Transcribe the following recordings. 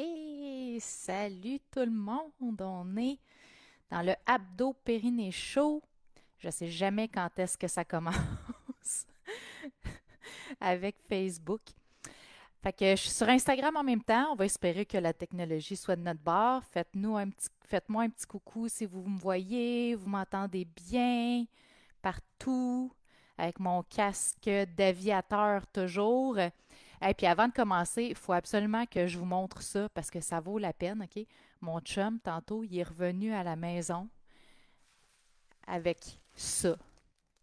Hey, salut tout le monde! On est dans le abdo périné chaud. Je sais jamais quand est-ce que ça commence avec Facebook. Fait que je suis sur Instagram en même temps. On va espérer que la technologie soit de notre bord. Faites-nous un petit, faites-moi un petit coucou si vous me voyez, vous m'entendez bien partout avec mon casque d'aviateur toujours. Et puis avant de commencer, il faut absolument que je vous montre ça parce que ça vaut la peine, OK? Mon chum, tantôt, il est revenu à la maison avec ça,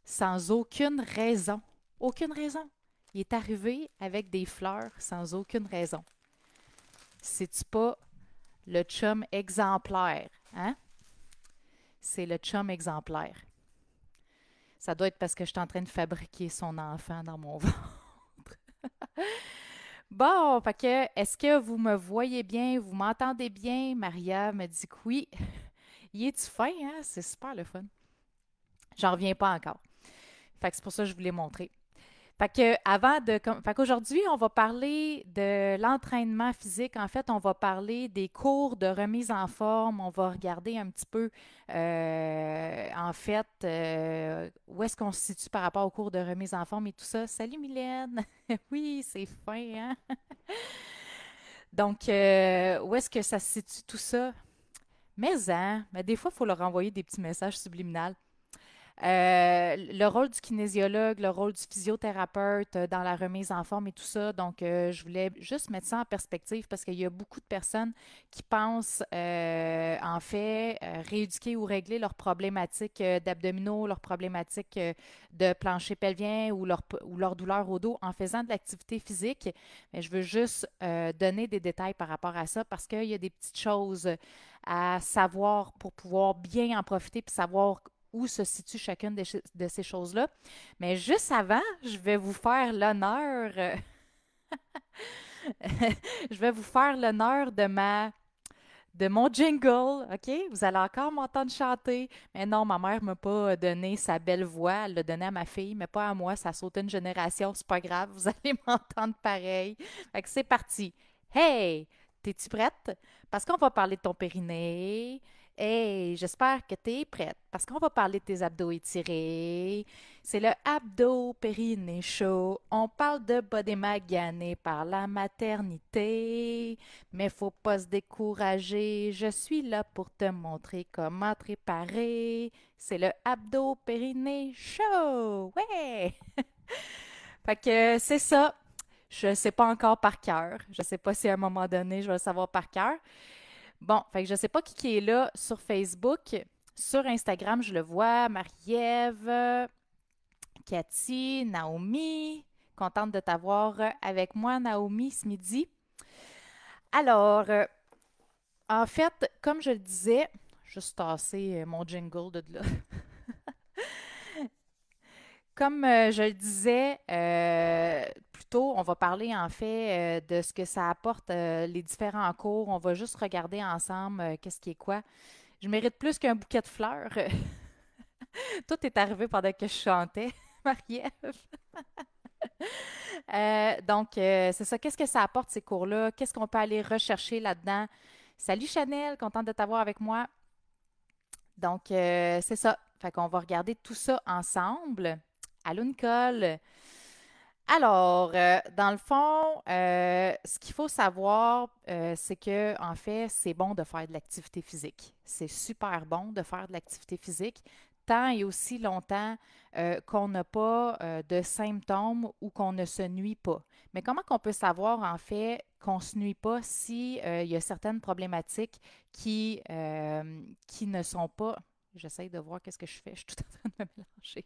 sans aucune raison. Aucune raison. Il est arrivé avec des fleurs sans aucune raison. C'est-tu pas le chum exemplaire, hein? C'est le chum exemplaire. Ça doit être parce que je suis en train de fabriquer son enfant dans mon ventre. Bon, fait que, est-ce que vous me voyez bien? Vous m'entendez bien? Maria me dit que oui. Il est-tu fin, hein? C'est super le fun. J'en reviens pas encore. Fait que c'est pour ça que je voulais montrer. Fait que avant de qu'aujourd'hui, on va parler de l'entraînement physique. En fait, on va parler des cours de remise en forme. On va regarder un petit peu euh, en fait euh, où est-ce qu'on se situe par rapport aux cours de remise en forme et tout ça. Salut Mylène! oui, c'est fin, hein? Donc, euh, où est-ce que ça se situe tout ça? Mais, hein, mais des fois, il faut leur envoyer des petits messages subliminales. Euh, le rôle du kinésiologue, le rôle du physiothérapeute euh, dans la remise en forme et tout ça. Donc, euh, je voulais juste mettre ça en perspective parce qu'il y a beaucoup de personnes qui pensent, en fait, rééduquer ou régler leurs problématiques d'abdominaux, leurs problématiques de plancher pelvien ou leur, ou leur douleur au dos en faisant de l'activité physique. Mais je veux juste donner des détails par rapport à ça parce qu'il y a des petites choses à savoir pour pouvoir bien en profiter et savoir où se situe chacune de, ces choses-là. Mais juste avant, je vais vous faire l'honneur. Euh, je vais vous faire l'honneur de ma de mon jingle, OK? Vous allez encore m'entendre chanter. Mais non, ma mère ne m'a pas donné sa belle voix. Elle l'a donnée à ma fille, mais pas à moi. Ça saute une génération, c'est pas grave. Vous allez m'entendre pareil. Fait que c'est parti. Hey! T'es-tu prête? Parce qu'on va parler de ton périnée, Hey, j'espère que tu es prête parce qu'on va parler de tes abdos étirés. C'est le abdo périné chaud. On parle de body magané par la maternité, mais faut pas se décourager. Je suis là pour te montrer comment te réparer. C'est le abdo périné chaud. Ouais. fait que euh, c'est ça. Je sais pas encore par cœur. Je sais pas si à un moment donné je vais le savoir par cœur. Bon, je ne sais pas qui, qui est là sur Facebook. Sur Instagram, je le vois. Marie-Ève, Cathy, Naomi. Contente de t'avoir avec moi, Naomi, ce midi. Alors, euh, en fait, comme je le disais, juste tasser euh, mon jingle de là. comme euh, je le disais, on va parler en fait euh, de ce que ça apporte euh, les différents cours. On va juste regarder ensemble euh, qu'est-ce qui est quoi. Je mérite plus qu'un bouquet de fleurs. Tout est arrivé pendant que je chantais, Marie-Ève. donc, c'est ça. Qu'est-ce que ça apporte, ces cours-là? Qu'est-ce qu'on peut aller rechercher là-dedans? Salut Chanel, contente de t'avoir avec moi. Donc, c'est ça. Fait qu'on va regarder tout ça ensemble. Allô Nicole! Alors, euh, dans le fond, euh, ce qu'il faut savoir, euh, c'est que, en fait, c'est bon de faire de l'activité physique. C'est super bon de faire de l'activité physique tant et aussi longtemps qu'on n'a pas de symptômes ou qu'on ne se nuit pas. Mais comment qu'on peut savoir, en fait, qu'on ne se nuit pas s'il si, y a certaines problématiques qui, qui ne sont pas J'essaie de voir qu'est-ce que je fais. Je suis tout en train de me mélanger.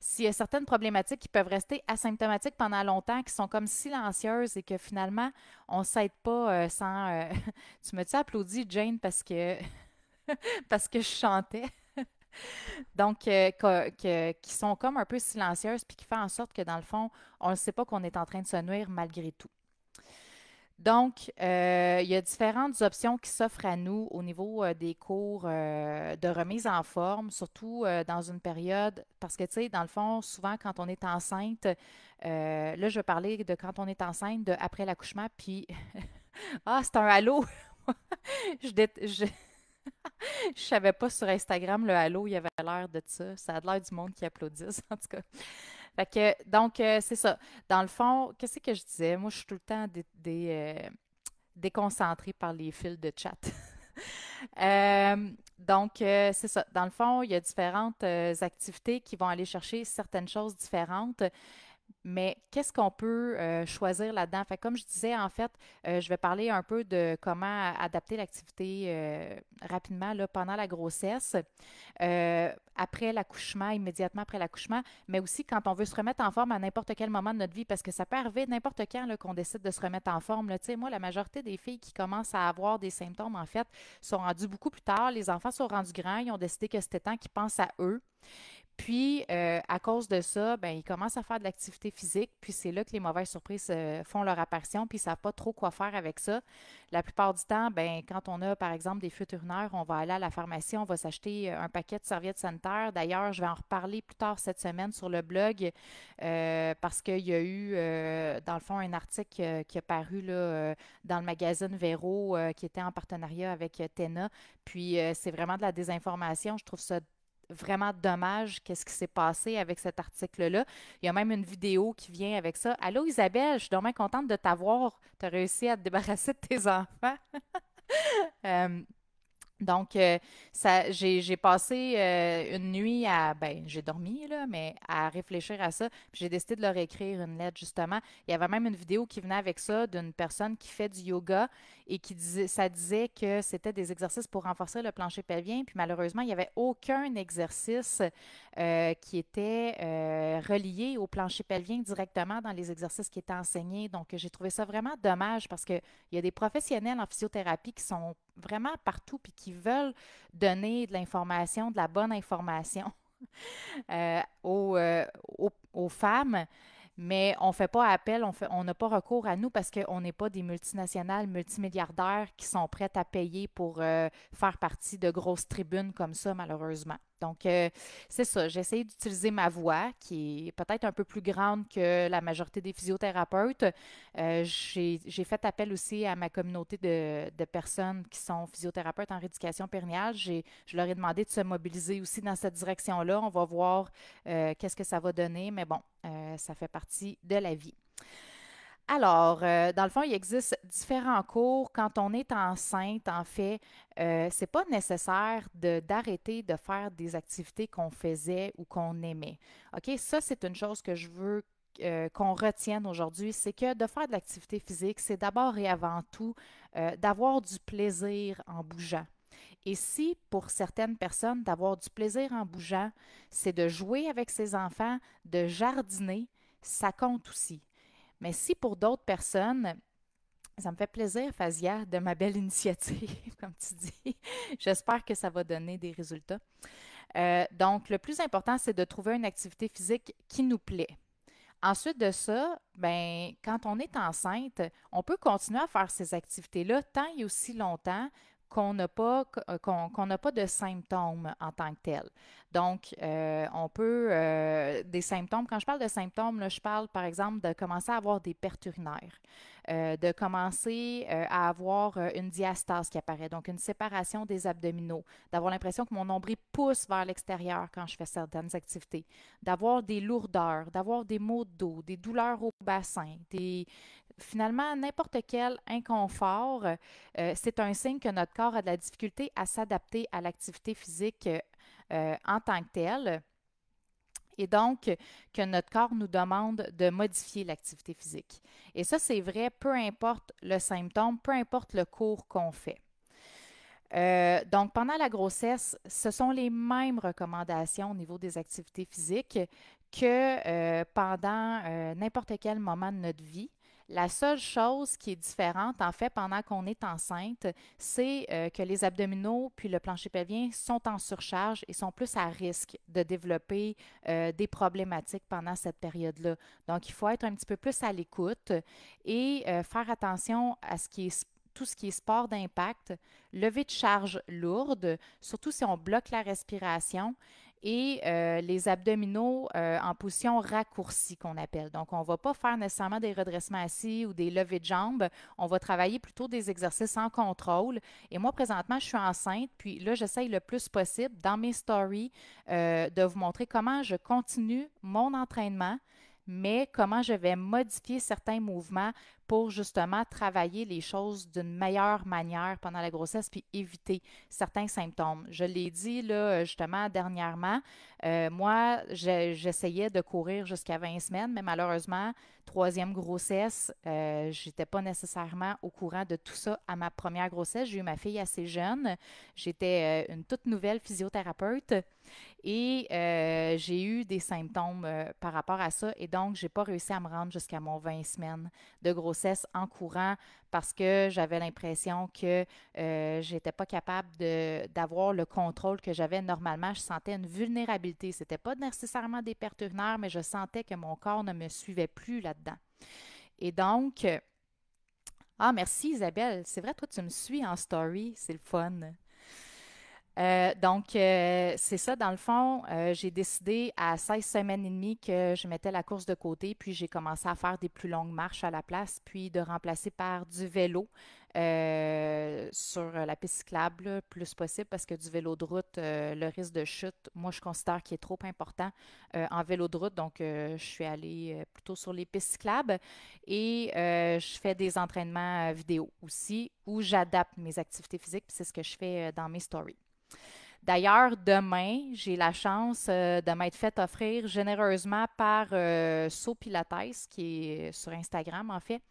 S'il y a certaines problématiques qui peuvent rester asymptomatiques pendant longtemps, qui sont comme silencieuses et que finalement, on ne s'aide pas euh, sans. Euh, tu me dis applaudi, Jane, parce que, parce que je chantais. Donc, euh, qui sont comme un peu silencieuses, puis qui font en sorte que, dans le fond, on ne sait pas qu'on est en train de se nuire malgré tout. Donc, euh, il y a différentes options qui s'offrent à nous au niveau euh, des cours euh, de remise en forme, surtout dans une période, parce que, tu sais, dans le fond, souvent quand on est enceinte, là, je vais parler de quand on est enceinte, de après l'accouchement, puis, ah, c'est un halo. je, ne je... savais pas sur Instagram le halo, il y avait l'air de ça. Ça a l'air du monde qui applaudisse, en tout cas donc, euh, c'est ça. Dans le fond, qu'est-ce que je disais? Moi, je suis tout le temps euh, déconcentrée par les fils de chat. Euh, donc, c'est ça. Dans le fond, il y a différentes activités qui vont aller chercher certaines choses différentes mais qu'est-ce qu'on peut euh, choisir là-dedans? Fait comme je disais, en fait, euh, je vais parler un peu de comment adapter l'activité euh, rapidement pendant la grossesse, après l'accouchement, immédiatement après l'accouchement, mais aussi quand on veut se remettre en forme à n'importe quel moment de notre vie, parce que ça peut arriver n'importe quand qu'on décide de se remettre en forme. Moi, la majorité des filles qui commencent à avoir des symptômes, en fait, sont rendues beaucoup plus tard. Les enfants sont rendus grands, ils ont décidé que c'était temps qu'ils pensent à eux. Puis, euh, à cause de ça, ben, ils commencent à faire de l'activité physique, puis c'est là que les mauvaises surprises euh, font leur apparition, puis ils ne savent pas trop quoi faire avec ça. La plupart du temps, ben, quand on a, par exemple, des fuites urinaires, on va aller à la pharmacie, on va s'acheter euh, un paquet de serviettes sanitaires. D'ailleurs, je vais en reparler plus tard cette semaine sur le blog, parce qu'il y a eu, dans le fond, un article qui a paru là, dans le magazine Véro, qui était en partenariat avec TENA. Puis, c'est vraiment de la désinformation. Je trouve ça vraiment dommage qu'est-ce qui s'est passé avec cet article-là. Il y a même une vidéo qui vient avec ça. Allô Isabelle, je suis dommage contente de t'avoir. Tu as réussi à te débarrasser de tes enfants. Euh, donc, euh, ça, j'ai, passé euh, une nuit à, ben, j'ai dormi, là, mais à réfléchir à ça. Puis j'ai décidé de leur écrire une lettre, justement. Il y avait même une vidéo qui venait avec ça d'une personne qui fait du yoga et qui disait, ça disait que c'était des exercices pour renforcer le plancher pelvien. Puis malheureusement, il n'y avait aucun exercice euh, qui était relié au plancher pelvien directement dans les exercices qui étaient enseignés. Donc, j'ai trouvé ça vraiment dommage parce qu'il y a des professionnels en physiothérapie qui sont vraiment partout, puis qui veulent donner de l'information, de la bonne information euh, euh, aux, aux, femmes, mais on ne fait pas appel, on n'a pas recours à nous parce qu'on n'est pas des multinationales, multimilliardaires qui sont prêtes à payer pour euh, faire partie de grosses tribunes comme ça, malheureusement. Donc, euh, c'est ça. J'ai d'utiliser ma voix, qui est peut-être un peu plus grande que la majorité des physiothérapeutes. Euh, j'ai fait appel aussi à ma communauté de, personnes qui sont physiothérapeutes en rééducation périnéale. Je leur ai demandé de se mobiliser aussi dans cette direction-là. On va voir euh, qu'est-ce que ça va donner, mais bon, ça fait partie de la vie. Alors, euh, dans le fond, il existe différents cours. Quand on est enceinte, en fait, ce euh, c'est pas nécessaire d'arrêter de, faire des activités qu'on faisait ou qu'on aimait. OK? Ça, c'est une chose que je veux euh, qu'on retienne aujourd'hui, c'est que de faire de l'activité physique, c'est d'abord et avant tout d'avoir du plaisir en bougeant. Et si pour certaines personnes, d'avoir du plaisir en bougeant, c'est de jouer avec ses enfants, de jardiner, ça compte aussi. Mais si pour d'autres personnes, ça me fait plaisir, Fazia, de ma belle initiative, comme tu dis. J'espère que ça va donner des résultats. Euh, donc, le plus important, c'est de trouver une activité physique qui nous plaît. Ensuite de ça, ben, quand on est enceinte, on peut continuer à faire ces activités-là tant et aussi longtemps qu'on n'a pas, euh, qu'on, pas de symptômes en tant que tel. Donc, euh, on peut, euh, des symptômes, quand je parle de symptômes, là, je parle par exemple de commencer à avoir des pertes urinaires, de commencer à avoir une diastase qui apparaît, donc une séparation des abdominaux, d'avoir l'impression que mon nombril pousse vers l'extérieur quand je fais certaines activités, d'avoir des lourdeurs, d'avoir des maux de dos, des douleurs au bassin, des, finalement, n'importe quel inconfort, euh, c'est un signe que notre corps a de la difficulté à s'adapter à l'activité physique euh, euh, en tant que telle. Et donc, que notre corps nous demande de modifier l'activité physique. Et ça, c'est vrai, peu importe le symptôme, peu importe le cours qu'on fait. donc, pendant la grossesse, ce sont les mêmes recommandations au niveau des activités physiques que pendant n'importe quel moment de notre vie. La seule chose qui est différente, en fait, pendant qu'on est enceinte, c'est euh, que les abdominaux puis le plancher pelvien sont en surcharge et sont plus à risque de développer euh, des problématiques pendant cette période-là. Donc, il faut être un petit peu plus à l'écoute et euh, faire attention à ce qui est tout ce qui est sport d'impact, levée de charge lourde, surtout si on bloque la respiration, et euh, les abdominaux euh, en position raccourcie qu'on appelle. Donc, on ne va pas faire nécessairement des redressements assis ou des levées de jambes. On va travailler plutôt des exercices en contrôle. Et moi, présentement, je suis enceinte, puis là, j'essaye le plus possible dans mes stories euh, de vous montrer comment je continue mon entraînement mais comment je vais modifier certains mouvements pour justement travailler les choses d'une meilleure manière pendant la grossesse puis éviter certains symptômes. Je l'ai dit là euh, justement dernièrement, euh, moi j'essayais de courir jusqu'à 20 semaines, mais malheureusement, troisième grossesse, euh, je n'étais pas nécessairement au courant de tout ça à ma première grossesse. J'ai eu ma fille assez jeune, j'étais une toute nouvelle physiothérapeute et j'ai eu des symptômes par rapport à ça et donc je n'ai pas réussi à me rendre jusqu'à mon 20 semaines de grossesse en courant parce que j'avais l'impression que je euh, j'étais pas capable d'avoir le contrôle que j'avais normalement. Je sentais une vulnérabilité. C'était pas nécessairement des pertes mais je sentais que mon corps ne me suivait plus là-dedans. Et donc, euh, ah, merci Isabelle. C'est vrai, toi, tu me suis en story. C'est le fun. Euh, donc, euh, c'est ça, dans le fond, euh, j'ai décidé à 16 semaines et demie que je mettais la course de côté, puis j'ai commencé à faire des plus longues marches à la place, puis de remplacer par du vélo sur la piste cyclable, le plus possible, parce que du vélo de route, le risque de chute, moi, je considère qu'il est trop important en vélo de route, donc je suis allée plutôt sur les pistes cyclables et je fais des entraînements vidéo aussi, où j'adapte mes activités physiques, puis c'est ce que je fais dans mes stories. D'ailleurs, demain, j'ai la chance euh, de m'être fait offrir généreusement par euh, qui est sur Instagram en fait,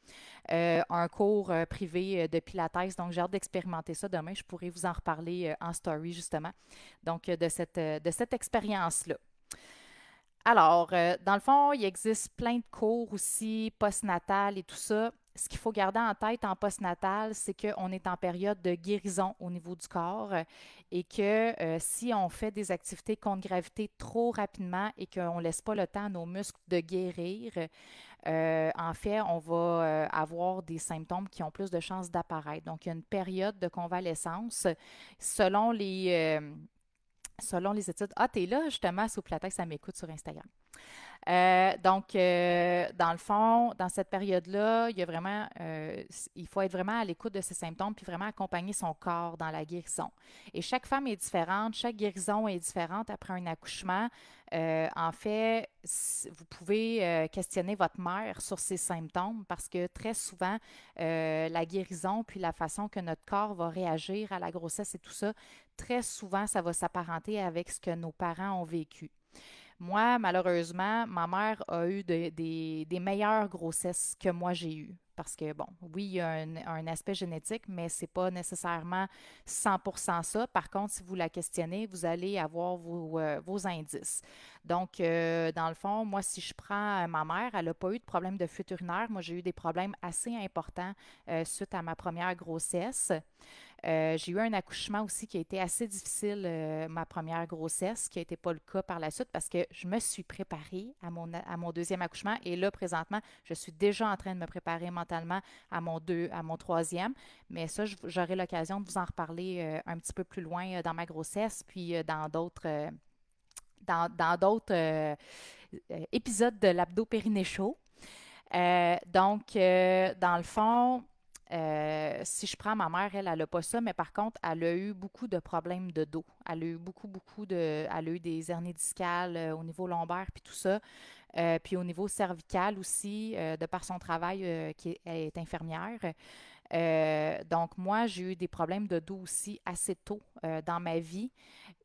euh, un cours euh, privé de Pilates. Donc, j'ai hâte d'expérimenter ça demain. Je pourrais vous en reparler en story justement, donc de cette, de cette expérience-là. Alors, dans le fond, il existe plein de cours aussi, post-natal et tout ça ce qu'il faut garder en tête en postnatal, c'est qu'on est en période de guérison au niveau du corps et que euh, si on fait des activités contre gravité trop rapidement et qu'on ne laisse pas le temps à nos muscles de guérir, euh, en fait, on va euh, avoir des symptômes qui ont plus de chances d'apparaître. Donc, il y a une période de convalescence selon les, selon les études. Ah, es là justement, sous platex, ça m'écoute sur Instagram. Euh, donc, euh, dans le fond, dans cette période-là, il euh, il faut être vraiment à l'écoute de ses symptômes puis vraiment accompagner son corps dans la guérison. Et chaque femme est différente, chaque guérison est différente après un accouchement. en fait, vous pouvez questionner votre mère sur ses symptômes parce que très souvent, la guérison puis la façon que notre corps va réagir à la grossesse et tout ça, très souvent, ça va s'apparenter avec ce que nos parents ont vécu. Moi, malheureusement, ma mère a eu des, meilleures grossesses que moi j'ai eues parce que, bon, oui, il y a un, aspect génétique, mais ce n'est pas nécessairement 100% ça. Par contre, si vous la questionnez, vous allez avoir vos euh, indices. Donc, euh, dans le fond, moi, si je prends euh, ma mère, elle n'a pas eu de problème de fuite Moi, j'ai eu des problèmes assez importants euh, suite à ma première grossesse. j'ai eu un accouchement aussi qui a été assez difficile, ma première grossesse, qui n'était pas le cas par la suite parce que je me suis préparée à mon, deuxième accouchement. Et là, présentement, je suis déjà en train de me préparer mentalement à mon deux, à mon troisième. Mais ça, j'aurai l'occasion de vous en reparler un petit peu plus loin dans ma grossesse, puis dans d'autres dans d'autres euh, euh, épisodes de l'abdo périné chaud. Euh, donc, dans le fond, si je prends ma mère, elle, elle n'a pas ça, mais par contre, elle a eu beaucoup de problèmes de dos. Elle a eu beaucoup, beaucoup de. Elle a eu des hernies discales au niveau lombaire, puis tout ça. puis au niveau cervical aussi, de par son travail, qui est infirmière. donc, moi, j'ai eu des problèmes de dos aussi assez tôt dans ma vie.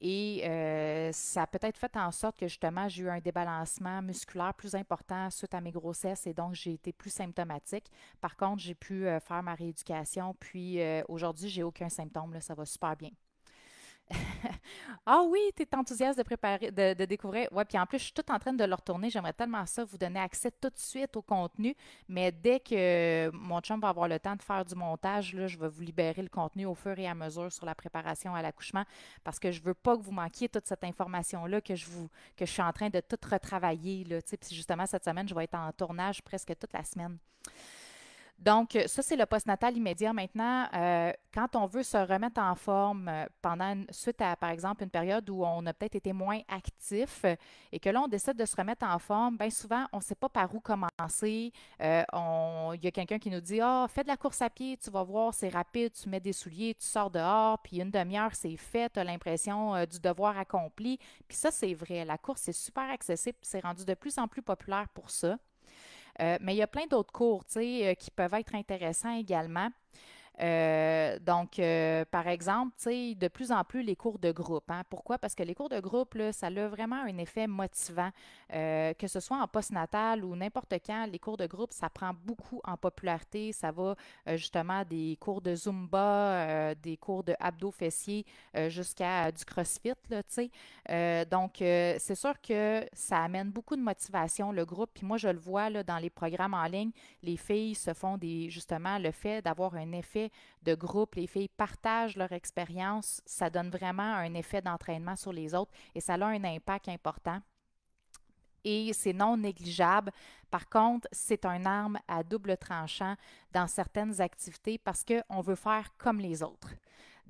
Et euh, ça a peut-être fait en sorte que justement, j'ai eu un débalancement musculaire plus important suite à mes grossesses et donc j'ai été plus symptomatique. Par contre, j'ai pu euh, faire ma rééducation. Puis euh, aujourd'hui, j'ai aucun symptôme. ça va super bien. Ah oui, tu es enthousiaste de préparer, de, découvrir. Oui, puis en plus, je suis tout en train de le retourner. J'aimerais tellement ça vous donner accès tout de suite au contenu. Mais dès que mon chum va avoir le temps de faire du montage, là, je vais vous libérer le contenu au fur et à mesure sur la préparation à l'accouchement parce que je ne veux pas que vous manquiez toute cette information-là que je vous que je suis en train de tout retravailler. Là, puis justement, cette semaine, je vais être en tournage presque toute la semaine. Donc, euh, ça, c'est le postnatal immédiat. Maintenant, euh, quand on veut se remettre en forme euh, pendant suite à, par exemple, une période où on a peut-être été moins actif et que là, on décide de se remettre en forme, bien souvent, on ne sait pas par où commencer. Il y a quelqu'un qui nous dit oh, fais de la course à pied, tu vas voir, c'est rapide, tu mets des souliers, tu sors dehors, puis une demi-heure, c'est fait, tu as l'impression du devoir accompli. Puis ça, c'est vrai. La course, c'est super accessible, c'est rendu de plus en plus populaire pour ça. Euh, mais il y a plein d'autres cours euh, qui peuvent être intéressants également. Euh, donc, euh, par exemple, de plus en plus les cours de groupe. Hein. Pourquoi? Parce que les cours de groupe, là, ça a vraiment un effet motivant. Euh, que ce soit en postnatal ou n'importe quand, les cours de groupe, ça prend beaucoup en popularité. Ça va justement des cours de Zumba, des cours de abdos fessiers jusqu'à du CrossFit. Là, donc, c'est sûr que ça amène beaucoup de motivation, le groupe. Puis moi, je le vois là, dans les programmes en ligne, les filles se font des justement le fait d'avoir un effet de groupe, les filles partagent leur expérience, ça donne vraiment un effet d'entraînement sur les autres et ça a un impact important et c'est non négligeable. Par contre, c'est une arme à double tranchant dans certaines activités parce qu'on veut faire comme les autres.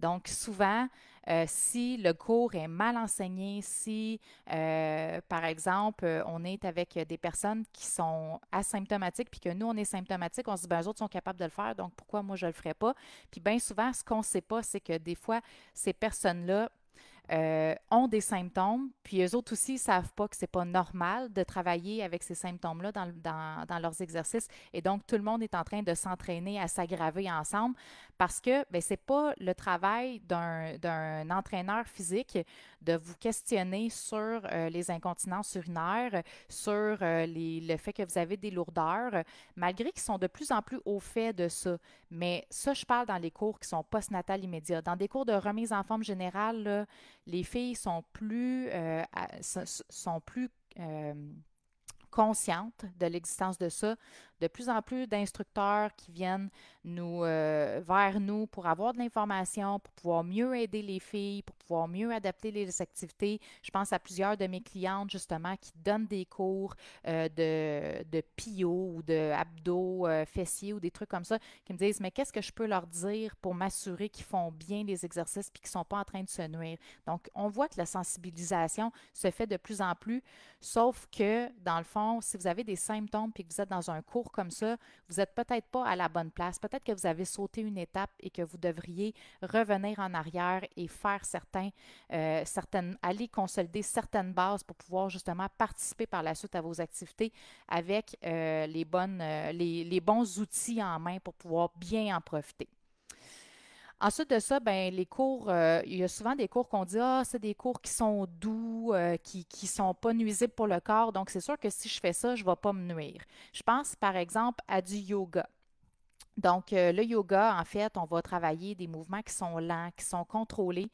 Donc, souvent, euh, si le cours est mal enseigné, si, euh, par exemple, euh, on est avec des personnes qui sont asymptomatiques, puis que nous, on est symptomatiques, on se dit, ben, les autres sont capables de le faire, donc pourquoi moi, je ne le ferais pas? Puis bien souvent, ce qu'on ne sait pas, c'est que des fois, ces personnes-là, euh, ont des symptômes, puis eux autres aussi ne savent pas que ce n'est pas normal de travailler avec ces symptômes-là dans, dans, dans, leurs exercices. Et donc, tout le monde est en train de s'entraîner à s'aggraver ensemble parce que ben, ce n'est pas le travail d'un entraîneur physique de vous questionner sur euh, les incontinences urinaires, sur euh, le fait que vous avez des lourdeurs, malgré qu'ils sont de plus en plus au fait de ça. Mais ça, je parle dans les cours qui sont post-natal immédiats. Dans des cours de remise en forme générale, les filles sont plus, euh, sont plus conscientes de l'existence de ça de plus en plus d'instructeurs qui viennent nous, euh, vers nous pour avoir de l'information, pour pouvoir mieux aider les filles, pour pouvoir mieux adapter les activités. Je pense à plusieurs de mes clientes, justement, qui donnent des cours euh, de, de pio ou de abdos euh, fessiers ou des trucs comme ça, qui me disent, mais qu'est-ce que je peux leur dire pour m'assurer qu'ils font bien les exercices et qu'ils ne sont pas en train de se nuire? Donc, on voit que la sensibilisation se fait de plus en plus, sauf que, dans le fond, si vous avez des symptômes et que vous êtes dans un cours comme ça, vous n'êtes peut-être pas à la bonne place. Peut-être que vous avez sauté une étape et que vous devriez revenir en arrière et faire certains, euh, certaines, aller consolider certaines bases pour pouvoir justement participer par la suite à vos activités avec euh, les, bonnes, euh, les bons outils en main pour pouvoir bien en profiter. Ensuite de ça, ben, les cours, euh, il y a souvent des cours qu'on dit, ah, c'est des cours qui sont doux, euh, qui ne sont pas nuisibles pour le corps. Donc, c'est sûr que si je fais ça, je ne vais pas me nuire. Je pense, par exemple, à du yoga. Donc, euh, le yoga, en fait, on va travailler des mouvements qui sont lents, qui sont contrôlés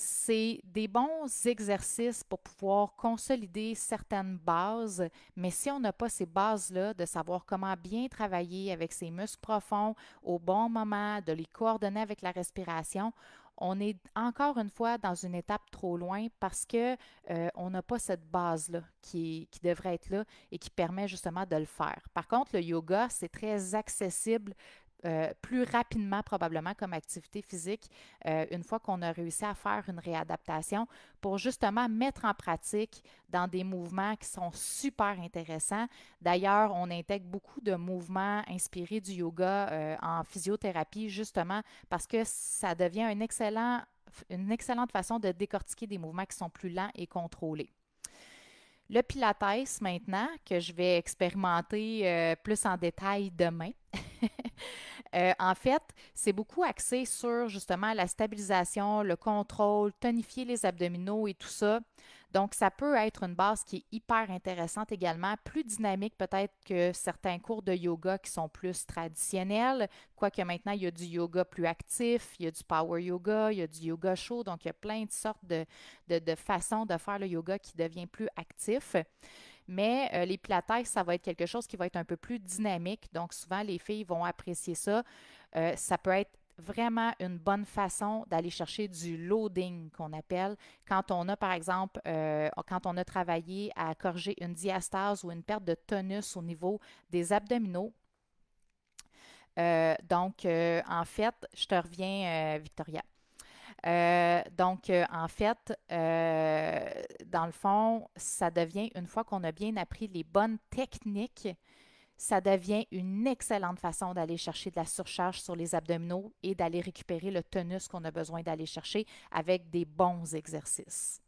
c'est des bons exercices pour pouvoir consolider certaines bases, mais si on n'a pas ces bases-là, de savoir comment bien travailler avec ses muscles profonds au bon moment, de les coordonner avec la respiration, on est encore une fois dans une étape trop loin parce que euh, on n'a pas cette base là qui, qui, devrait être là et qui permet justement de le faire. Par contre, le yoga c'est très accessible euh, plus rapidement probablement comme activité physique euh, une fois qu'on a réussi à faire une réadaptation pour justement mettre en pratique dans des mouvements qui sont super intéressants. D'ailleurs, on intègre beaucoup de mouvements inspirés du yoga euh, en physiothérapie justement parce que ça devient un excellent, une excellente façon de décortiquer des mouvements qui sont plus lents et contrôlés. Le Pilates maintenant, que je vais expérimenter plus en détail demain. Euh, en fait, c'est beaucoup axé sur justement la stabilisation, le contrôle, tonifier les abdominaux et tout ça. Donc, ça peut être une base qui est hyper intéressante également, plus dynamique peut-être que certains cours de yoga qui sont plus traditionnels, quoique maintenant il y a du yoga plus actif, il y a du power yoga, il y a du yoga chaud, donc il y a plein de sortes de, de façons de faire le yoga qui devient plus actif. Mais euh, les plateaux ça va être quelque chose qui va être un peu plus dynamique. Donc, souvent, les filles vont apprécier ça. Euh, ça peut être vraiment une bonne façon d'aller chercher du loading qu'on appelle quand on a par exemple euh, quand on a travaillé à corriger une diastase ou une perte de tonus au niveau des abdominaux donc, en fait, je te reviens, Victoria. Euh, donc, euh, en fait, euh, dans le fond, ça devient, une fois qu'on a bien appris les bonnes techniques, ça devient une excellente façon d'aller chercher de la surcharge sur les abdominaux et d'aller récupérer le tonus qu'on a besoin d'aller chercher avec des bons exercices.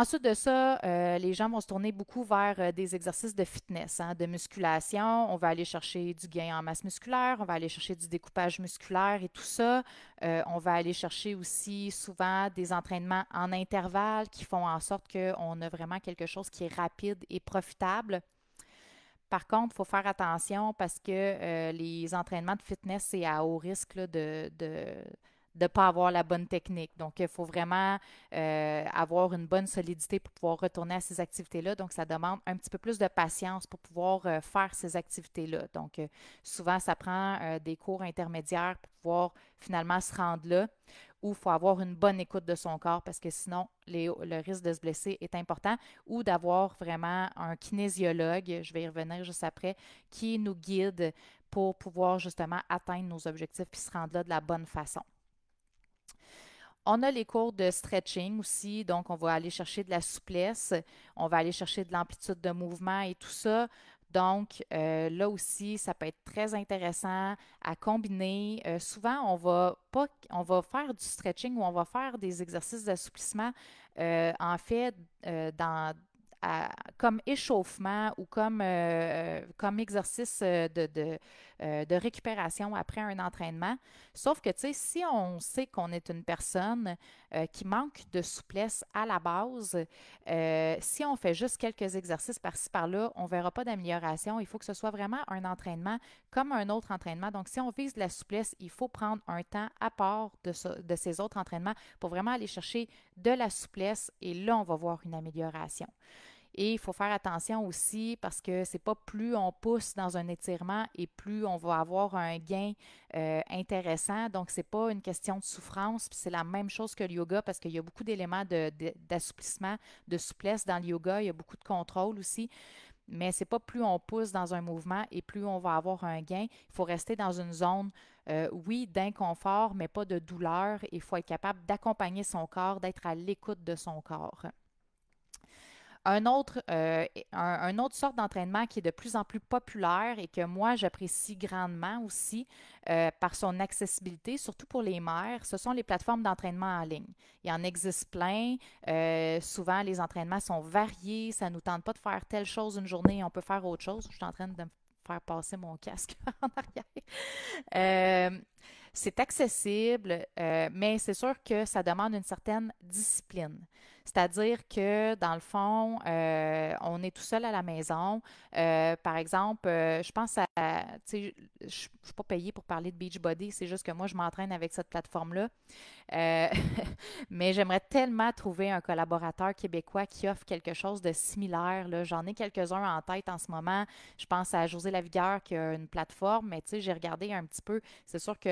Ensuite de ça, euh, les gens vont se tourner beaucoup vers euh, des exercices de fitness, hein, de musculation. On va aller chercher du gain en masse musculaire, on va aller chercher du découpage musculaire et tout ça. Euh, on va aller chercher aussi souvent des entraînements en intervalle qui font en sorte qu'on a vraiment quelque chose qui est rapide et profitable. Par contre, il faut faire attention parce que les entraînements de fitness, c'est à haut risque de de ne pas avoir la bonne technique. Donc, il faut vraiment euh, avoir une bonne solidité pour pouvoir retourner à ces activités-là. Donc, ça demande un petit peu plus de patience pour pouvoir euh, faire ces activités-là. Donc, euh, souvent, ça prend des cours intermédiaires pour pouvoir finalement se rendre là ou il faut avoir une bonne écoute de son corps parce que sinon, le risque de se blesser est important ou d'avoir vraiment un kinésiologue, je vais y revenir juste après, qui nous guide pour pouvoir justement atteindre nos objectifs et se rendre là de la bonne façon. On a les cours de stretching aussi, donc on va aller chercher de la souplesse, on va aller chercher de l'amplitude de mouvement et tout ça. Donc, euh, là aussi, ça peut être très intéressant à combiner. Euh, souvent, on va, pas, on va faire du stretching ou on va faire des exercices d'assouplissement, euh, en fait, dans, comme échauffement ou comme, euh, comme exercice euh, de, euh, de, récupération après un entraînement. Sauf que, tu sais, si on sait qu'on est une personne qui manque de souplesse à la base, si on fait juste quelques exercices par-ci, par-là, on ne verra pas d'amélioration. Il faut que ce soit vraiment un entraînement comme un autre entraînement. Donc, si on vise de la souplesse, il faut prendre un temps à part de, de ces autres entraînements pour vraiment aller chercher de la souplesse et là, on va voir une amélioration. Et il faut faire attention aussi parce que c'est pas plus on pousse dans un étirement et plus on va avoir un gain euh, intéressant. Donc, c'est pas une question de souffrance. c'est la même chose que le yoga parce qu'il y a beaucoup d'éléments d'assouplissement, de, souplesse dans le yoga. Il y a beaucoup de contrôle aussi mais c'est pas plus on pousse dans un mouvement et plus on va avoir un gain. Il faut rester dans une zone, euh, oui, d'inconfort, mais pas de douleur. Il faut être capable d'accompagner son corps, d'être à l'écoute de son corps. Un autre, euh, un, autre sorte d'entraînement qui est de plus en plus populaire et que moi, j'apprécie grandement aussi euh, par son accessibilité, surtout pour les mères, ce sont les plateformes d'entraînement en ligne. Il en existe plein. Euh, souvent, les entraînements sont variés. Ça ne nous tente pas de faire telle chose une journée, on peut faire autre chose. Je suis en train de faire passer mon casque en arrière. c'est accessible, mais c'est sûr que ça demande une certaine discipline. C'est-à-dire que, dans le fond, euh, on est tout seul à la maison. Euh, par exemple, euh, je pense à, tu sais, je ne suis pas payée pour parler de Beachbody, c'est juste que moi, je m'entraîne avec cette plateforme-là. mais j'aimerais tellement trouver un collaborateur québécois qui offre quelque chose de similaire. J'en ai quelques-uns en tête en ce moment. Je pense à José Lavigueur qui a une plateforme, mais tu j'ai regardé un petit peu. C'est sûr que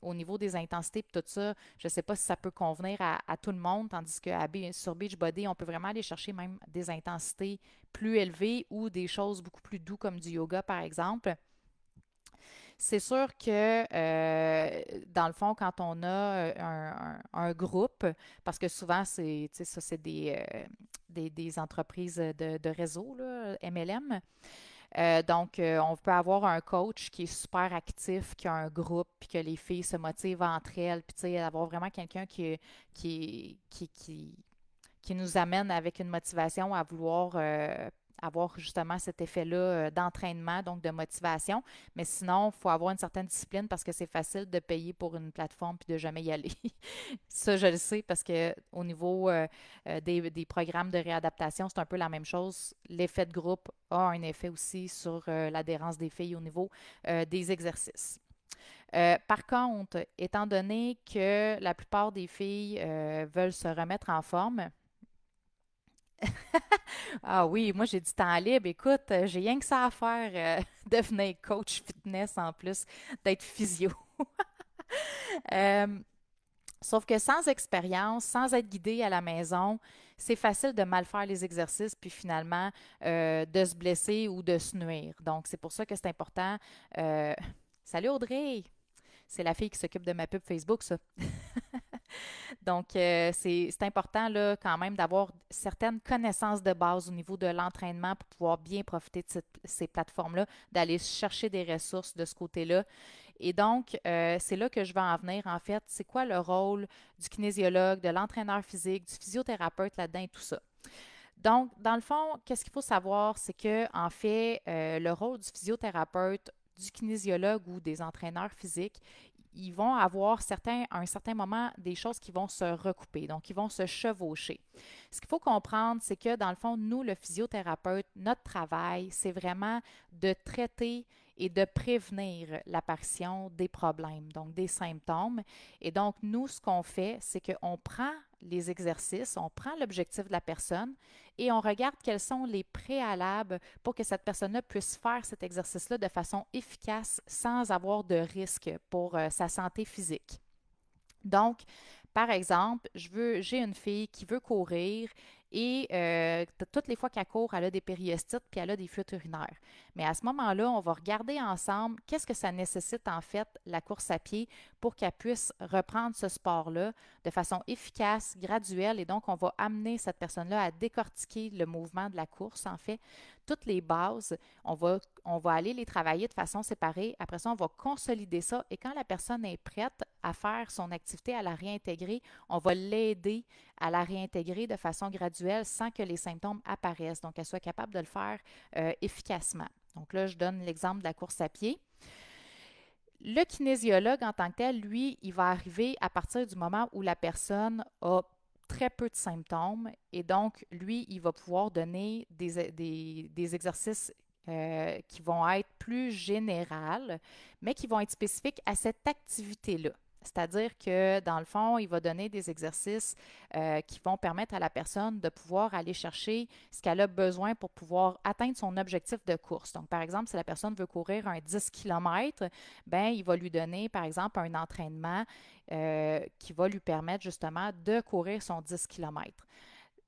au niveau des intensités et tout ça, je ne sais pas si ça peut convenir à, tout le monde, tandis que sur beach Beachbody, on peut vraiment aller chercher même des intensités plus élevées ou des choses beaucoup plus douces comme du yoga, par exemple. C'est sûr que, euh, dans le fond, quand on a euh, un, groupe, parce que souvent, c'est, ça, c'est euh, des, des, entreprises de, réseau, MLM. donc, on peut avoir un coach qui est super actif, qui a un groupe, puis que les filles se motivent entre elles, puis avoir vraiment quelqu'un qui, qui, qui, qui qui nous amène avec une motivation à vouloir euh, avoir justement cet effet-là euh, d'entraînement, donc de motivation. Mais sinon, il faut avoir une certaine discipline parce que c'est facile de payer pour une plateforme puis de jamais y aller. ça, je le sais parce qu'au niveau euh, des, programmes de réadaptation, c'est un peu la même chose. L'effet de groupe a un effet aussi sur l'adhérence des filles au niveau des exercices. par contre, étant donné que la plupart des filles veulent se remettre en forme, ah oui, moi j'ai du temps libre. Écoute, euh, j'ai rien que ça à faire. Euh, devenir coach fitness en plus d'être physio. Euh, sauf que sans expérience, sans être guidé à la maison, c'est facile de mal faire les exercices puis finalement de se blesser ou de se nuire. Donc c'est pour ça que c'est important. Salut Audrey! C'est la fille qui s'occupe de ma pub Facebook, ça. Donc, euh, c'est important là, quand même d'avoir certaines connaissances de base au niveau de l'entraînement pour pouvoir bien profiter de ces plateformes-là, d'aller chercher des ressources de ce côté-là. Et donc, euh, c'est là que je vais en venir, en fait. C'est quoi le rôle du kinésiologue, de l'entraîneur physique, du physiothérapeute là-dedans et tout ça? Donc, dans le fond, qu'est-ce qu'il faut savoir, c'est que, en fait, euh, le rôle du physiothérapeute, du kinésiologue ou des entraîneurs physiques, ils vont avoir certains, à un certain moment des choses qui vont se recouper, donc ils vont se chevaucher. Ce qu'il faut comprendre, c'est que dans le fond, nous, le physiothérapeute, notre travail, c'est vraiment de traiter et de prévenir l'apparition des problèmes, donc des symptômes. Et donc, nous, ce qu'on fait, c'est qu'on prend les exercices, on prend l'objectif de la personne et on regarde quels sont les préalables pour que cette personne-là puisse faire cet exercice-là de façon efficace sans avoir de risque pour euh, sa santé physique. Donc, par exemple, j'ai une fille qui veut courir et euh, toutes les fois qu'elle court, elle a des périostites puis elle a des fuites urinaires. Mais à ce moment-là, on va regarder ensemble qu'est-ce que ça nécessite en fait la course à pied pour qu'elle puisse reprendre ce sport-là de façon efficace, graduelle. Et donc, on va amener cette personne-là à décortiquer le mouvement de la course, en fait, toutes les bases, on va, on va aller les travailler de façon séparée. Après ça, on va consolider ça. Et quand la personne est prête à faire son activité, à la réintégrer, on va l'aider à la réintégrer de façon graduelle sans que les symptômes apparaissent. Donc, elle soit capable de le faire euh, efficacement. Donc là, je donne l'exemple de la course à pied. Le kinésiologue en tant que tel, lui, il va arriver à partir du moment où la personne a très peu de symptômes et donc, lui, il va pouvoir donner des, exercices euh, qui vont être plus généraux mais qui vont être spécifiques à cette activité-là. C'est-à-dire que, dans le fond, il va donner des exercices euh, qui vont permettre à la personne de pouvoir aller chercher ce qu'elle a besoin pour pouvoir atteindre son objectif de course. Donc, par exemple, si la personne veut courir un 10 km, ben, il va lui donner, par exemple, un entraînement euh, qui va lui permettre justement de courir son 10 km.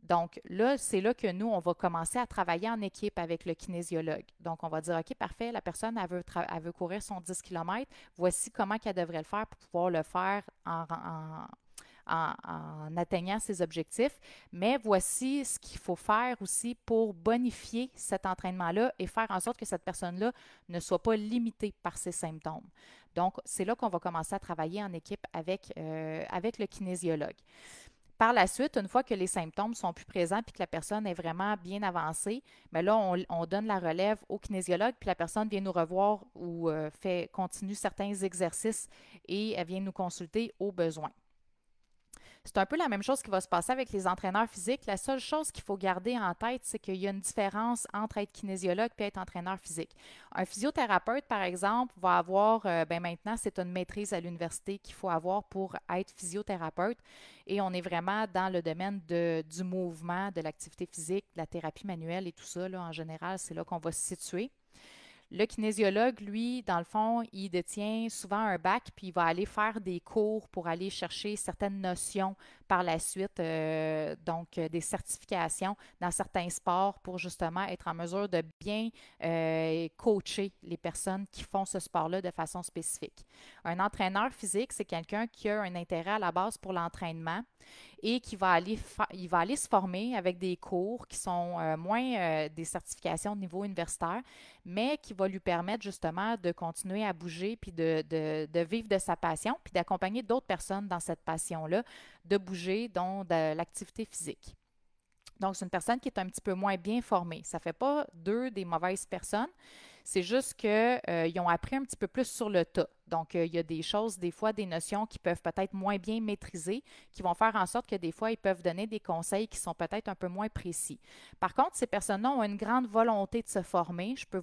Donc là, c'est là que nous, on va commencer à travailler en équipe avec le kinésiologue. Donc, on va dire, OK, parfait, la personne, elle veut, courir son 10 km. Voici comment qu'elle devrait le faire pour pouvoir le faire en, atteignant ses objectifs, mais voici ce qu'il faut faire aussi pour bonifier cet entraînement-là et faire en sorte que cette personne-là ne soit pas limitée par ses symptômes. Donc, c'est là qu'on va commencer à travailler en équipe avec, euh, avec le kinésiologue. Par la suite, une fois que les symptômes sont plus présents puis que la personne est vraiment bien avancée, mais ben là, on, donne la relève au kinésiologue puis la personne vient nous revoir ou euh, fait, continue certains exercices et elle vient nous consulter au besoin. C'est un peu la même chose qui va se passer avec les entraîneurs physiques. La seule chose qu'il faut garder en tête, c'est qu'il y a une différence entre être kinésiologue et être entraîneur physique. Un physiothérapeute, par exemple, va avoir, euh, bien maintenant, c'est une maîtrise à l'université qu'il faut avoir pour être physiothérapeute. Et on est vraiment dans le domaine de, du mouvement, de l'activité physique, de la thérapie manuelle et tout ça. en général, c'est là qu'on va se situer. Le kinésiologue, lui, dans le fond, il détient souvent un bac, puis il va aller faire des cours pour aller chercher certaines notions par la suite, euh, donc euh, des certifications dans certains sports pour justement être en mesure de bien euh, coacher les personnes qui font ce sport-là de façon spécifique. Un entraîneur physique, c'est quelqu'un qui a un intérêt à la base pour l'entraînement et qui va aller, il va aller se former avec des cours qui sont moins des certifications au niveau universitaire, mais qui va lui permettre justement de continuer à bouger puis de vivre de sa passion puis d'accompagner d'autres personnes dans cette passion-là de bouger, dans de l'activité physique. Donc, c'est une personne qui est un petit peu moins bien formée. Ça ne fait pas deux des mauvaises personnes, c'est juste qu'ils euh, ont appris un petit peu plus sur le tas. Donc, euh, il y a des choses, des fois, des notions qui peuvent peut-être moins bien maîtriser, qui vont faire en sorte que des fois, ils peuvent donner des conseils qui sont peut-être un peu moins précis. Par contre, ces personnes-là ont une grande volonté de se former, je peux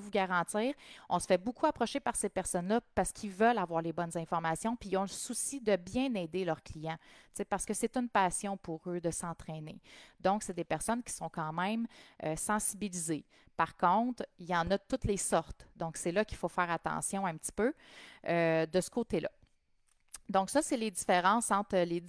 vous, garantir. On se fait beaucoup approcher par ces personnes-là parce qu'ils veulent avoir les bonnes informations, puis ils ont le souci de bien aider leurs clients, parce que c'est une passion pour eux de s'entraîner. Donc, c'est des personnes qui sont quand même euh, sensibilisées. Par contre, il y en a toutes les sortes. Donc, c'est là qu'il faut faire attention un petit peu euh, de ce côté-là. Donc, ça, c'est les différences entre les,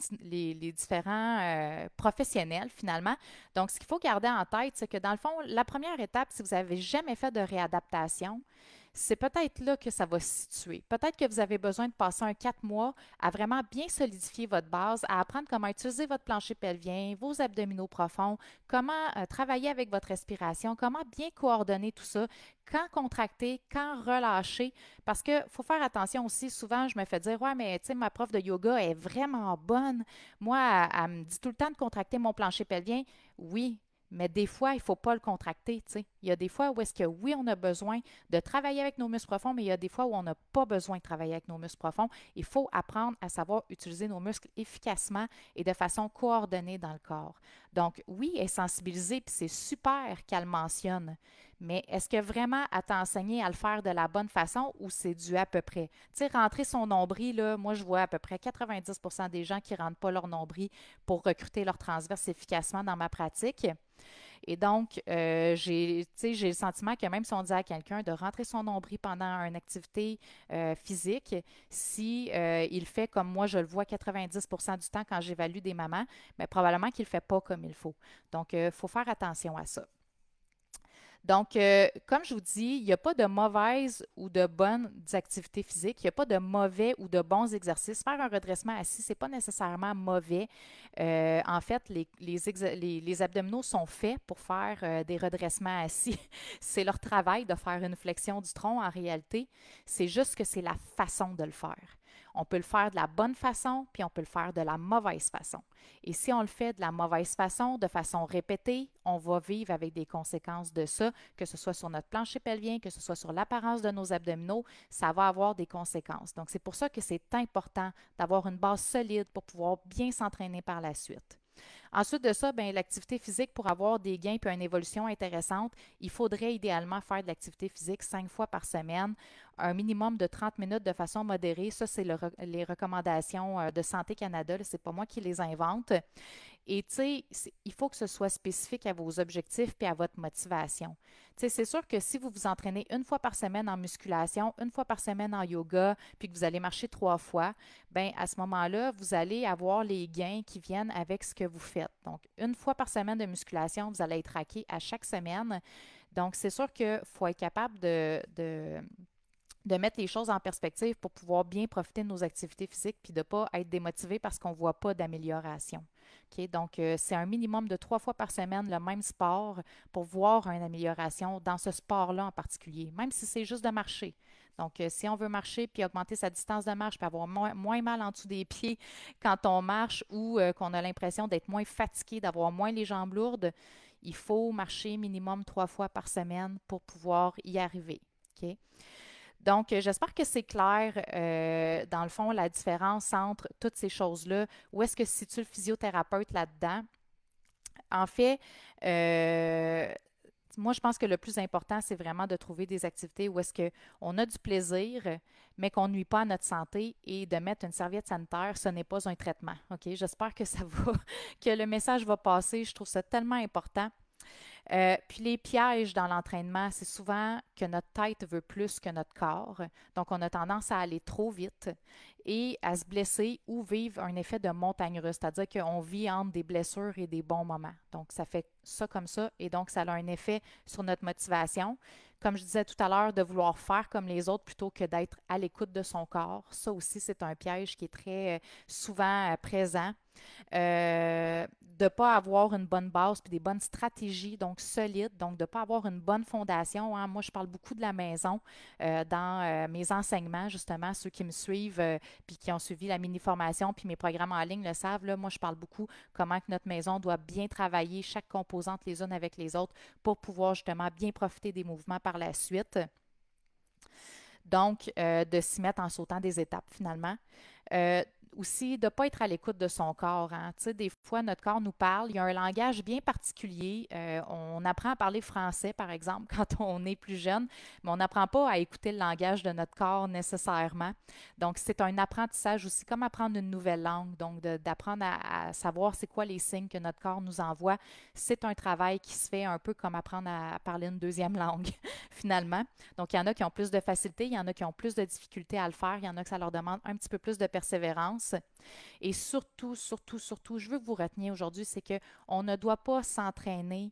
différents euh, professionnels, finalement. Donc, ce qu'il faut garder en tête, c'est que dans le fond, la première étape, si vous n'avez jamais fait de réadaptation, c'est peut-être là que ça va se situer. Peut-être que vous avez besoin de passer un quatre mois à vraiment bien solidifier votre base, à apprendre comment utiliser votre plancher pelvien, vos abdominaux profonds, comment euh, travailler avec votre respiration, comment bien coordonner tout ça, quand contracter, quand relâcher, parce que faut faire attention aussi. Souvent, je me fais dire, ouais, mais tu sais, ma prof de yoga est vraiment bonne. Moi, elle me dit tout le temps de contracter mon plancher pelvien. Oui, mais des fois, il ne faut pas le contracter. Il y a des fois où est-ce que oui, on a besoin de travailler avec nos muscles profonds, mais il y a des fois où on n'a pas besoin de travailler avec nos muscles profonds. Il faut apprendre à savoir utiliser nos muscles efficacement et de façon coordonnée dans le corps. Donc, oui, elle est sensibilisée, puis c'est super qu'elle mentionne. Mais est-ce que vraiment à t'a à le faire de la bonne façon ou c'est dû à peu près? Tu sais, rentrer son nombril, là, moi, je vois à peu près 90 des gens qui ne rentrent pas leur nombril pour recruter leur transverse efficacement dans ma pratique. Et donc, euh, j'ai le sentiment que même si on dit à quelqu'un de rentrer son nombril pendant une activité euh, physique, si euh, il fait comme moi, je le vois 90 du temps quand j'évalue des mamans, mais probablement qu'il ne fait pas comme il faut. Donc, il faut faire attention à ça. Donc, euh, comme je vous dis, il n'y a pas de mauvaises ou de bonnes activités physiques, il n'y a pas de mauvais ou de bons exercices. Faire un redressement assis, ce n'est pas nécessairement mauvais. Euh, en fait, les, abdominaux sont faits pour faire euh, des redressements assis. c'est leur travail de faire une flexion du tronc en réalité. C'est juste que c'est la façon de le faire. On peut le faire de la bonne façon, puis on peut le faire de la mauvaise façon. Et si on le fait de la mauvaise façon, de façon répétée, on va vivre avec des conséquences de ça, que ce soit sur notre plancher pelvien, que ce soit sur l'apparence de nos abdominaux, ça va avoir des conséquences. Donc, c'est pour ça que c'est important d'avoir une base solide pour pouvoir bien s'entraîner par la suite. Ensuite de ça, ben, l'activité physique, pour avoir des gains et une évolution intéressante, il faudrait idéalement faire de l'activité physique cinq fois par semaine, un minimum de 30 minutes de façon modérée. Ça, c'est les recommandations euh, de Santé Canada. Ce n'est pas moi qui les invente. Et tu sais, il faut que ce soit spécifique à vos objectifs puis à votre motivation. Tu sais, c'est sûr que si vous vous entraînez une fois par semaine en musculation, une fois par semaine en yoga, puis que vous allez marcher trois fois, ben à ce moment-là, vous allez avoir les gains qui viennent avec ce que vous faites. Donc, une fois par semaine de musculation, vous allez être hacké à chaque semaine. Donc, c'est sûr qu'il faut être capable de, de de mettre les choses en perspective pour pouvoir bien profiter de nos activités physiques puis de ne pas être démotivé parce qu'on ne voit pas d'amélioration. Donc, euh, c'est un minimum de trois fois par semaine le même sport pour voir une amélioration dans ce sport-là en particulier, même si c'est juste de marcher. Donc, euh, si on veut marcher puis augmenter sa distance de marche, puis avoir moins, moins mal en dessous des pieds quand on marche ou euh, qu'on a l'impression d'être moins fatigué, d'avoir moins les jambes lourdes, il faut marcher minimum trois fois par semaine pour pouvoir y arriver. OK. Donc, euh, j'espère que c'est clair, euh, dans le fond, la différence entre toutes ces choses-là. Où est-ce que se situe le physiothérapeute là-dedans? En fait, euh, moi, je pense que le plus important, c'est vraiment de trouver des activités où est-ce qu'on a du plaisir, mais qu'on nuit pas à notre santé et de mettre une serviette sanitaire, ce n'est pas un traitement. OK? J'espère que ça va, que le message va passer. Je trouve ça tellement important. Euh, puis les pièges dans l'entraînement, c'est souvent que notre tête veut plus que notre corps. Donc, on a tendance à aller trop vite et à se blesser ou vivre un effet de montagne russe, c'est-à-dire qu'on vit entre des blessures et des bons moments. Donc, ça fait ça comme ça et donc ça a un effet sur notre motivation. Comme je disais tout à l'heure, de vouloir faire comme les autres plutôt que d'être à l'écoute de son corps, ça aussi, c'est un piège qui est très euh, souvent euh, présent. Euh, de ne pas avoir une bonne base, puis des bonnes stratégies, donc solides, donc de ne pas avoir une bonne fondation. Hein. Moi, je parle beaucoup de la maison euh, dans euh, mes enseignements, justement, ceux qui me suivent, euh, puis qui ont suivi la mini-formation, puis mes programmes en ligne le savent. Là, moi, je parle beaucoup comment que notre maison doit bien travailler chaque composante les unes avec les autres pour pouvoir justement bien profiter des mouvements par la suite. Donc, de s'y mettre en sautant des étapes finalement aussi de ne pas être à l'écoute de son corps. Hein. Des fois, notre corps nous parle, il y a un langage bien particulier. Euh, on apprend à parler français, par exemple, quand on est plus jeune, mais on n'apprend pas à écouter le langage de notre corps nécessairement. Donc, c'est un apprentissage aussi, comme apprendre une nouvelle langue, donc d'apprendre à, savoir c'est quoi les signes que notre corps nous envoie. C'est un travail qui se fait un peu comme apprendre à, parler une deuxième langue, finalement. Donc, il y en a qui ont plus de facilité, il y en a qui ont plus de difficultés à le faire, il y en a que ça leur demande un petit peu plus de persévérance. Et surtout, surtout, surtout, je veux que vous reteniez aujourd'hui, c'est qu'on ne doit pas s'entraîner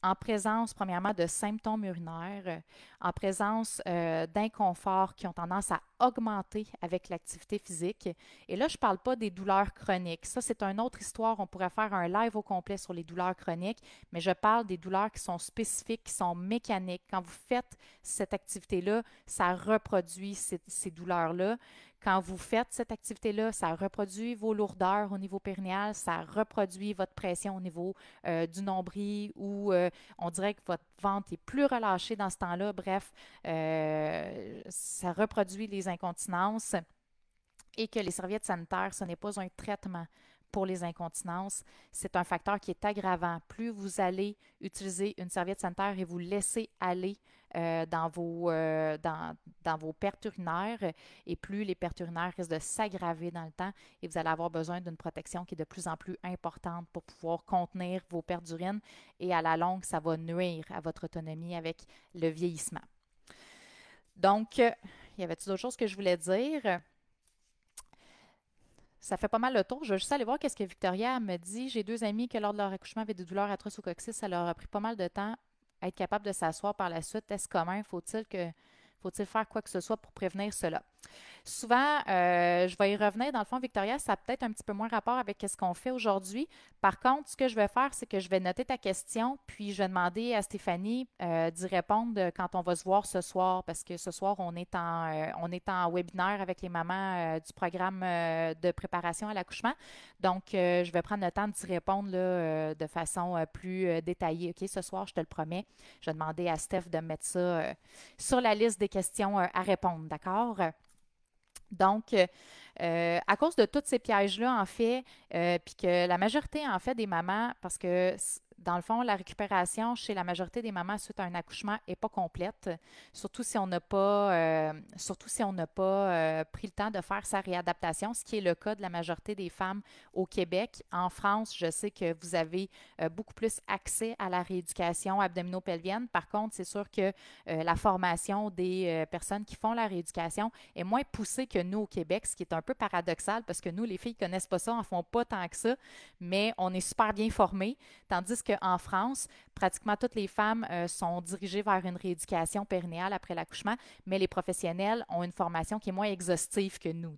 en présence, premièrement, de symptômes urinaires, en présence euh, d'inconforts qui ont tendance à augmenter avec l'activité physique. Et là, je ne parle pas des douleurs chroniques. Ça, c'est une autre histoire. On pourrait faire un live au complet sur les douleurs chroniques, mais je parle des douleurs qui sont spécifiques, qui sont mécaniques. Quand vous faites cette activité-là, ça reproduit ces douleurs-là. Quand vous faites cette activité-là, ça reproduit vos lourdeurs au niveau périnéal, ça reproduit votre pression au niveau euh, du nombril ou euh, on dirait que votre ventre est plus relâché dans ce temps-là. Bref, euh, ça reproduit les incontinences et que les serviettes sanitaires, ce n'est pas un traitement pour les incontinences, c'est un facteur qui est aggravant. Plus vous allez utiliser une serviette sanitaire et vous laisser aller euh, dans, vos, euh, dans, dans, vos pertes urinaires, et plus les pertes urinaires risquent de s'aggraver dans le temps, et vous allez avoir besoin d'une protection qui est de plus en plus importante pour pouvoir contenir vos pertes d'urine, et à la longue, ça va nuire à votre autonomie avec le vieillissement. Donc, il euh, y avait-il d'autres choses que je voulais dire? Ça fait pas mal le tour. Je vais juste aller voir qu'est-ce que Victoria me dit. J'ai deux amis que lors de leur accouchement avaient des douleurs atroces au coccyx. Ça leur a pris pas mal de temps à être capable de s'asseoir par la suite. Est-ce commun? Faut-il que faut-il faire quoi que ce soit pour prévenir cela? Souvent, euh, je vais y revenir. Dans le fond, Victoria, ça a peut-être un petit peu moins rapport avec ce qu'on fait aujourd'hui. Par contre, ce que je vais faire, c'est que je vais noter ta question, puis je vais demander à Stéphanie euh, d'y répondre quand on va se voir ce soir, parce que ce soir, on est en, euh, on en webinaire avec les mamans du programme de préparation à l'accouchement. Donc, je vais prendre le temps d'y répondre de façon plus détaillée. OK, ce soir, je te le promets. Je vais demander à Steph de mettre ça sur la liste des questions à répondre, d'accord? Donc, euh, euh, à cause de tous ces pièges-là, en fait, euh, puis que la majorité, en fait, des mamans, parce que dans le fond, la récupération chez la majorité des mamans suite à un accouchement n'est pas complète, surtout si on n'a pas, euh, si on pas euh, pris le temps de faire sa réadaptation, ce qui est le cas de la majorité des femmes au Québec. En France, je sais que vous avez euh, beaucoup plus accès à la rééducation abdominopelvienne. Par contre, c'est sûr que la formation des personnes qui font la rééducation est moins poussée que nous au Québec, ce qui est un peu paradoxal parce que nous, les filles, ne connaissent pas ça, en font pas tant que ça, mais on est super bien formés, tandis que en France, pratiquement toutes les femmes euh, sont dirigées vers une rééducation périnéale après l'accouchement, mais les professionnels ont une formation qui est moins exhaustive que nous.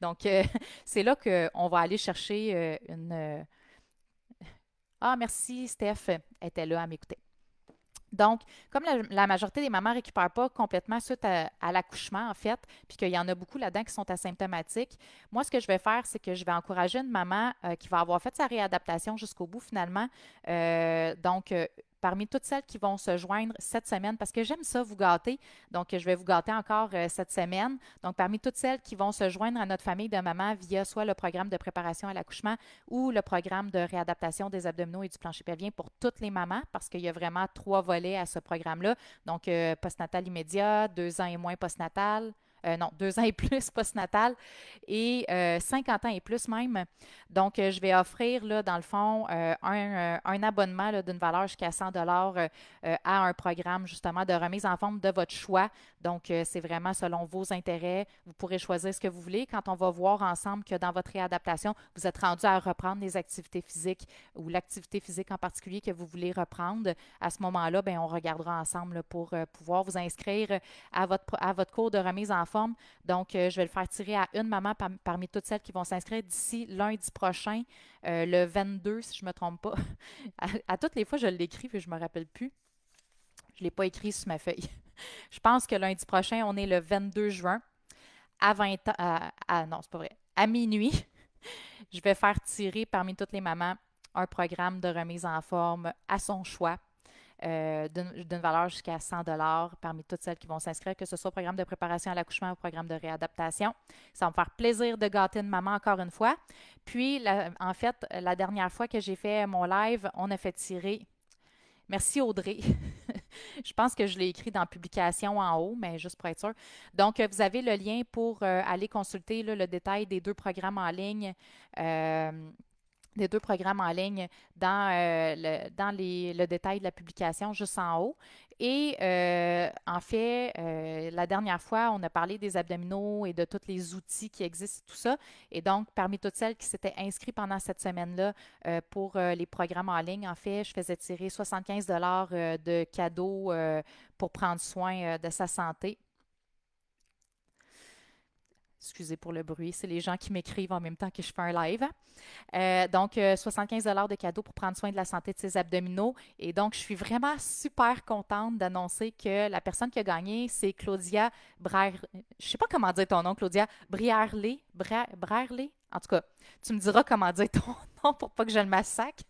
Donc, euh, c'est là qu'on va aller chercher euh, une... Ah, merci, Steph, était là à m'écouter. Donc, comme la, majorité des mamans ne récupèrent pas complètement suite à, l'accouchement, en fait, puis qu'il y en a beaucoup là-dedans qui sont asymptomatiques, moi, ce que je vais faire, c'est que je vais encourager une maman euh, qui va avoir fait sa réadaptation jusqu'au bout, finalement. Euh, donc, euh, parmi toutes celles qui vont se joindre cette semaine, parce que j'aime ça vous gâter, donc je vais vous gâter encore euh, cette semaine. Donc, parmi toutes celles qui vont se joindre à notre famille de mamans via soit le programme de préparation à l'accouchement ou le programme de réadaptation des abdominaux et du plancher pelvien pour toutes les mamans, parce qu'il y a vraiment trois volets à ce programme-là. Donc, euh, postnatal immédiat, deux ans et moins postnatal, euh, non, deux ans et plus postnatal, et 50 euh, ans et plus même. Donc, euh, je vais offrir, là, dans le fond, un, abonnement d'une valeur jusqu'à 100 dollars à un programme justement de remise en forme de votre choix. Donc, c'est vraiment selon vos intérêts. Vous pourrez choisir ce que vous voulez. Quand on va voir ensemble que dans votre réadaptation, vous êtes rendu à reprendre les activités physiques ou l'activité physique en particulier que vous voulez reprendre, à ce moment-là, ben, on regardera ensemble pour pouvoir vous inscrire à votre, à votre cours de remise en forme forme. Donc, euh, je vais le faire tirer à une maman parmi toutes celles qui vont s'inscrire d'ici lundi prochain, euh, le 22, si je ne me trompe pas. à, toutes les fois, je l'écris, puis je ne me rappelle plus. Je ne l'ai pas écrit sur ma feuille. je pense que lundi prochain, on est le 22 juin à 20 À minuit, je vais faire tirer parmi toutes les mamans un programme de remise en forme à son choix euh, d'une valeur jusqu'à 100 dollars parmi toutes celles qui vont s'inscrire, que ce soit au programme de préparation à l'accouchement ou au programme de réadaptation. Ça va me faire plaisir de gâter une maman encore une fois. Puis, en fait, la dernière fois que j'ai fait mon live, on a fait tirer. Merci Audrey. je pense que je l'ai écrit dans publication en haut, mais juste pour être sûr. Donc, euh, vous avez le lien pour euh, aller consulter le détail des deux programmes en ligne les deux programmes en ligne dans, euh, le, dans le détail de la publication juste en haut. Et euh, en fait, euh, la dernière fois, on a parlé des abdominaux et de tous les outils qui existent, tout ça. Et donc, parmi toutes celles qui s'étaient inscrites pendant cette semaine-là pour les programmes en ligne, en fait, je faisais tirer 75 dollars de cadeaux pour prendre soin de sa santé Excusez pour le bruit, c'est les gens qui m'écrivent en même temps que je fais un live. Euh, donc, 75 euh, de cadeau pour prendre soin de la santé de ses abdominaux. Et donc, je suis vraiment super contente d'annoncer que la personne qui a gagné, c'est Claudia Brer... Je sais pas comment dire ton nom, Claudia. Briarley. Bra... En tout cas, tu me diras comment dire ton nom pour pas que je le massacre.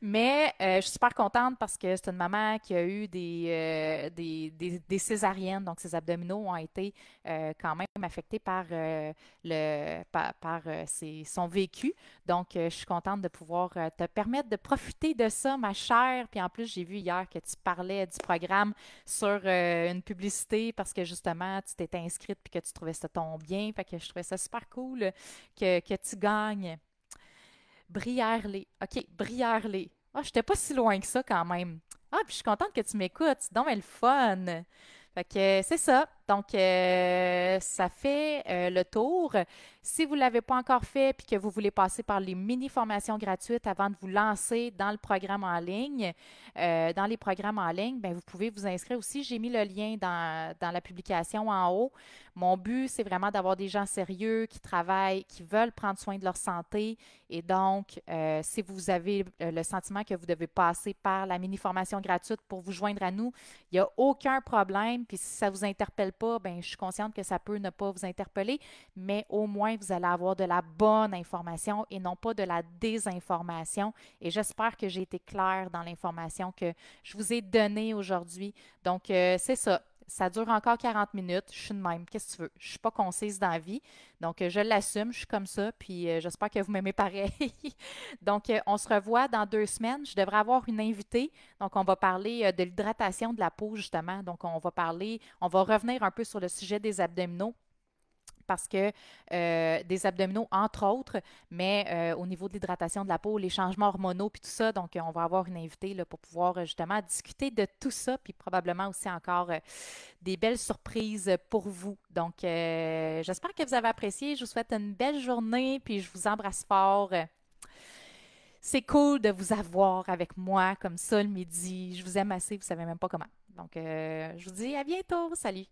Mais euh, je suis super contente parce que c'est une maman qui a eu des, euh, des, césariennes, donc ses abdominaux ont été euh, quand même affectés par, le, par, son vécu. Donc, je suis contente de pouvoir te permettre de profiter de ça, ma chère. Puis en plus, j'ai vu hier que tu parlais du programme sur une publicité parce que justement, tu t'étais inscrite et que tu trouvais ça ton bien. Fait que je trouvais ça super cool que, que tu gagnes Brière-les. OK, brière Ah, oh, j'étais pas si loin que ça quand même. Ah, puis je suis contente que tu m'écoutes. C'est donc le fun. Fait que c'est ça. Donc, euh, ça fait euh, le tour. Si vous ne l'avez pas encore fait et que vous voulez passer par les mini-formations gratuites avant de vous lancer dans le programme en ligne, euh, dans les programmes en ligne, ben, vous pouvez vous inscrire aussi. J'ai mis le lien dans, la publication en haut. Mon but, c'est vraiment d'avoir des gens sérieux qui travaillent, qui veulent prendre soin de leur santé. Et donc, si vous avez le sentiment que vous devez passer par la mini-formation gratuite pour vous joindre à nous, il n'y a aucun problème. Puis si ça vous interpelle pas, ben, je suis consciente que ça peut ne pas vous interpeller, mais au moins vous allez avoir de la bonne information et non pas de la désinformation. Et j'espère que j'ai été claire dans l'information que je vous ai donnée aujourd'hui. Donc, euh, c'est ça ça dure encore 40 minutes, je suis de même, qu'est-ce que tu veux? Je suis pas concise dans la vie, donc euh, je l'assume, je suis comme ça, puis euh, j'espère que vous m'aimez pareil. donc, euh, on se revoit dans deux semaines, je devrais avoir une invitée, donc on va parler de l'hydratation de la peau, justement, donc on va parler, on va revenir un peu sur le sujet des abdominaux, parce que euh, des abdominaux, entre autres, mais euh, au niveau de l'hydratation de la peau, les changements hormonaux, puis tout ça. Donc, euh, on va avoir une invitée là, pour pouvoir justement discuter de tout ça, puis probablement aussi encore des belles surprises pour vous. Donc, j'espère que vous avez apprécié. Je vous souhaite une belle journée, puis je vous embrasse fort. C'est cool de vous avoir avec moi comme ça le midi. Je vous aime assez, vous savez même pas comment. Donc, je vous dis à bientôt. Salut!